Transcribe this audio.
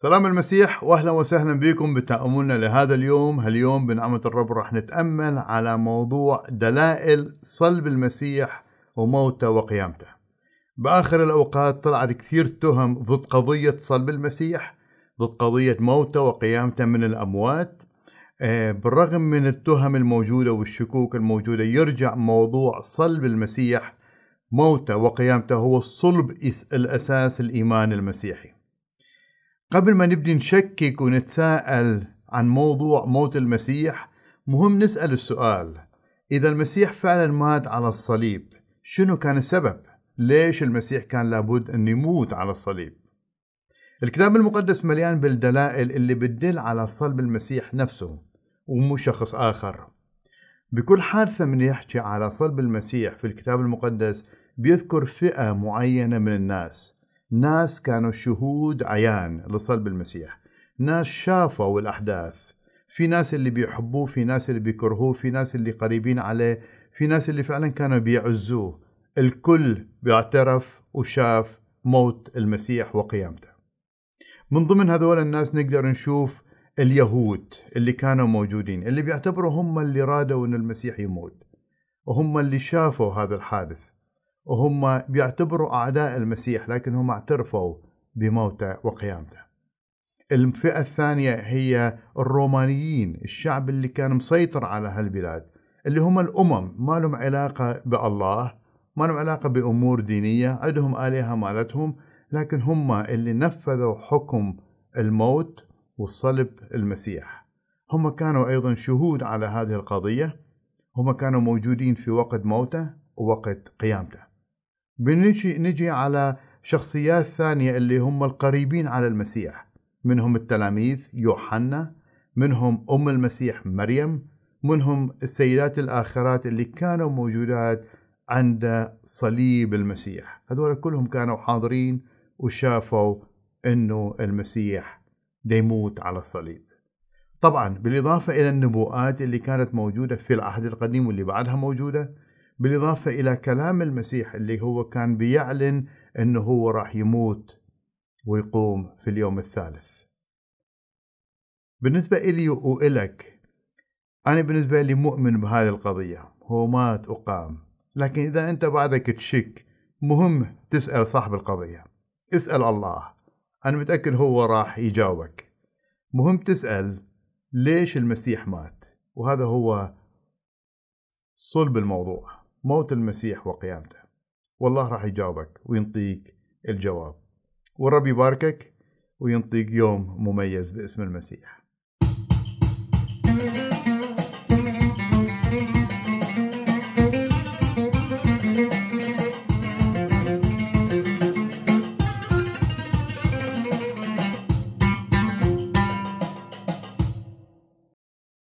سلام المسيح واهلا وسهلا بكم بتأملنا لهذا اليوم، هاليوم بنعمة الرب راح نتأمل على موضوع دلائل صلب المسيح وموته وقيامته. بآخر الأوقات طلعت كثير تهم ضد قضية صلب المسيح، ضد قضية موته وقيامته من الأموات. آه، بالرغم من التهم الموجودة والشكوك الموجودة يرجع موضوع صلب المسيح موته وقيامته هو الصلب الأساس الإيمان المسيحي. قبل ما نبدي نشكك ونتساءل عن موضوع موت المسيح مهم نسأل السؤال إذا المسيح فعلا مات على الصليب شنو كان السبب؟ ليش المسيح كان لابد أن يموت على الصليب؟ الكتاب المقدس مليان بالدلائل اللي بتدل على صلب المسيح نفسه ومو شخص آخر بكل حادثة من يحكي على صلب المسيح في الكتاب المقدس بيذكر فئة معينة من الناس ناس كانوا شهود عيان لصلب المسيح ناس شافوا الأحداث في ناس اللي بيحبوه في ناس اللي بيكرهوه في ناس اللي قريبين عليه في ناس اللي فعلا كانوا بيعزوه الكل بيعترف وشاف موت المسيح وقيامته من ضمن هذول الناس نقدر نشوف اليهود اللي كانوا موجودين اللي بيعتبروا هم اللي رادوا أن المسيح يموت وهم اللي شافوا هذا الحادث وهم بيعتبروا أعداء المسيح لكن هم اعترفوا بموته وقيامته الفئة الثانية هي الرومانيين الشعب اللي كان مسيطر على هالبلاد اللي هم الأمم ما لهم علاقة بالله ما لهم علاقة بأمور دينية عندهم آلهة مالتهم لكن هم اللي نفذوا حكم الموت والصلب المسيح هم كانوا أيضا شهود على هذه القضية هم كانوا موجودين في وقت موته ووقت قيامته بنجي نجي على شخصيات ثانية اللي هم القريبين على المسيح منهم التلاميذ يوحنا منهم أم المسيح مريم منهم السيدات الآخرات اللي كانوا موجودات عند صليب المسيح هذول كلهم كانوا حاضرين وشافوا أنه المسيح ديموت على الصليب طبعا بالإضافة إلى النبوءات اللي كانت موجودة في العهد القديم واللي بعدها موجودة بالإضافة إلى كلام المسيح اللي هو كان بيعلن أنه هو راح يموت ويقوم في اليوم الثالث بالنسبة إلي وإلك أنا بالنسبة لي مؤمن بهذه القضية هو مات وقام لكن إذا أنت بعدك تشك مهم تسأل صاحب القضية اسأل الله أنا متأكد هو راح يجاوبك مهم تسأل ليش المسيح مات وهذا هو صلب الموضوع موت المسيح وقيامته والله راح يجاوبك وينطيك الجواب والرب يباركك وينطيك يوم مميز باسم المسيح